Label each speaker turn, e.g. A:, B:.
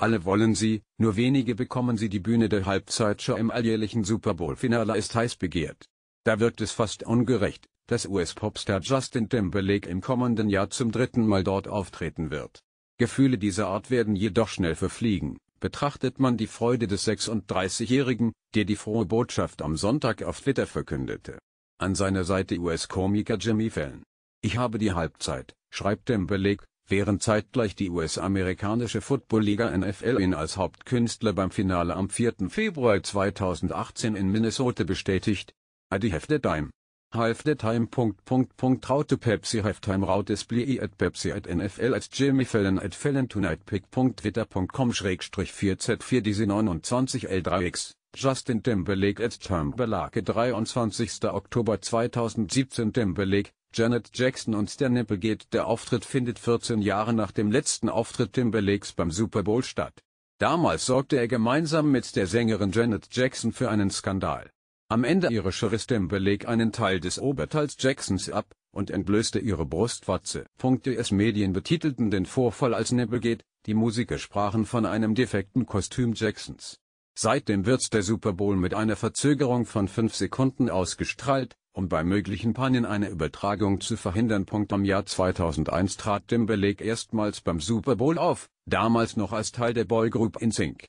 A: Alle wollen sie, nur wenige bekommen sie die Bühne der Halbzeitshow im alljährlichen Super Bowl-Finale ist heiß begehrt. Da wirkt es fast ungerecht, dass US-Popstar Justin Timberlake im kommenden Jahr zum dritten Mal dort auftreten wird. Gefühle dieser Art werden jedoch schnell verfliegen, betrachtet man die Freude des 36-Jährigen, der die frohe Botschaft am Sonntag auf Twitter verkündete. An seiner Seite US-Komiker Jimmy Fallon. Ich habe die Halbzeit, schreibt Timberlake, während zeitgleich die US-amerikanische Football-Liga NFL ihn als Hauptkünstler beim Finale am 4. Februar 2018 in Minnesota bestätigt. I have the time. Half the time. Punkt, Punkt, Punkt, Route to Pepsi Halftime Raute Display at Pepsi at NFL at Jimmy Fallon at Fallon Tonight Pick. Twitter.com-4z4 diese 29L3X Justin Timberlake at Timberlake 23. Oktober 2017 Timberlake, Janet Jackson und Stanley geht Der Auftritt findet 14 Jahre nach dem letzten Auftritt Timberlakes beim Super Bowl statt. Damals sorgte er gemeinsam mit der Sängerin Janet Jackson für einen Skandal. Am Ende ihres riss Timberlake einen Teil des Oberteils Jacksons ab und entblößte ihre Brustwatze. .es Medien betitelten den Vorfall als Nipplegate, die Musiker sprachen von einem defekten Kostüm Jacksons. Seitdem wird der Super Bowl mit einer Verzögerung von 5 Sekunden ausgestrahlt, um bei möglichen Pannen eine Übertragung zu verhindern. Am Jahr 2001 trat dem Beleg erstmals beim Super Bowl auf, damals noch als Teil der Boygroup InSync